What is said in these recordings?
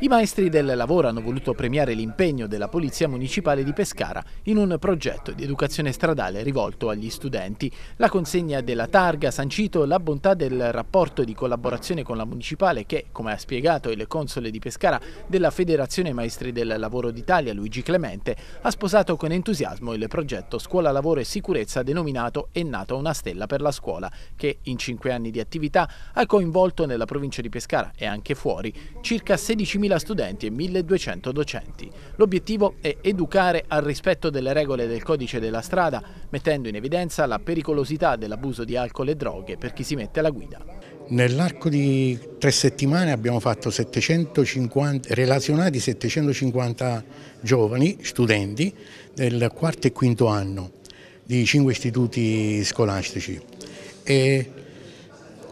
I maestri del lavoro hanno voluto premiare l'impegno della Polizia Municipale di Pescara in un progetto di educazione stradale rivolto agli studenti. La consegna della targa ha sancito la bontà del rapporto di collaborazione con la Municipale che, come ha spiegato il console di Pescara della Federazione Maestri del Lavoro d'Italia, Luigi Clemente, ha sposato con entusiasmo il progetto Scuola Lavoro e Sicurezza denominato È nata una stella per la scuola, che in cinque anni di attività ha coinvolto nella provincia di Pescara e anche fuori circa 16 10.000 studenti e 1.200 docenti. L'obiettivo è educare al rispetto delle regole del codice della strada, mettendo in evidenza la pericolosità dell'abuso di alcol e droghe per chi si mette alla guida. Nell'arco di tre settimane abbiamo fatto 750, relazionati 750 giovani, studenti, del quarto e quinto anno di cinque istituti scolastici e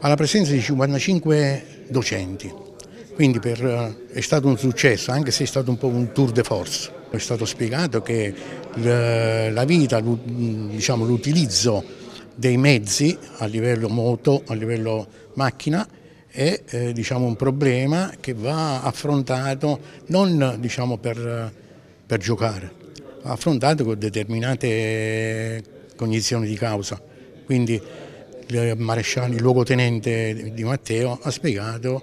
alla presenza di 55 docenti. Quindi per, eh, è stato un successo, anche se è stato un po' un tour de force. È stato spiegato che la vita, diciamo, l'utilizzo dei mezzi a livello moto, a livello macchina, è eh, diciamo, un problema che va affrontato non diciamo, per, per, giocare, ma affrontato con determinate cognizioni di causa. Quindi il il luogotenente di Matteo ha spiegato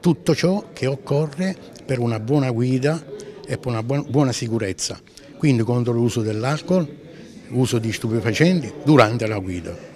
tutto ciò che occorre per una buona guida e per una buona sicurezza, quindi contro l'uso dell'alcol, uso di stupefacenti durante la guida.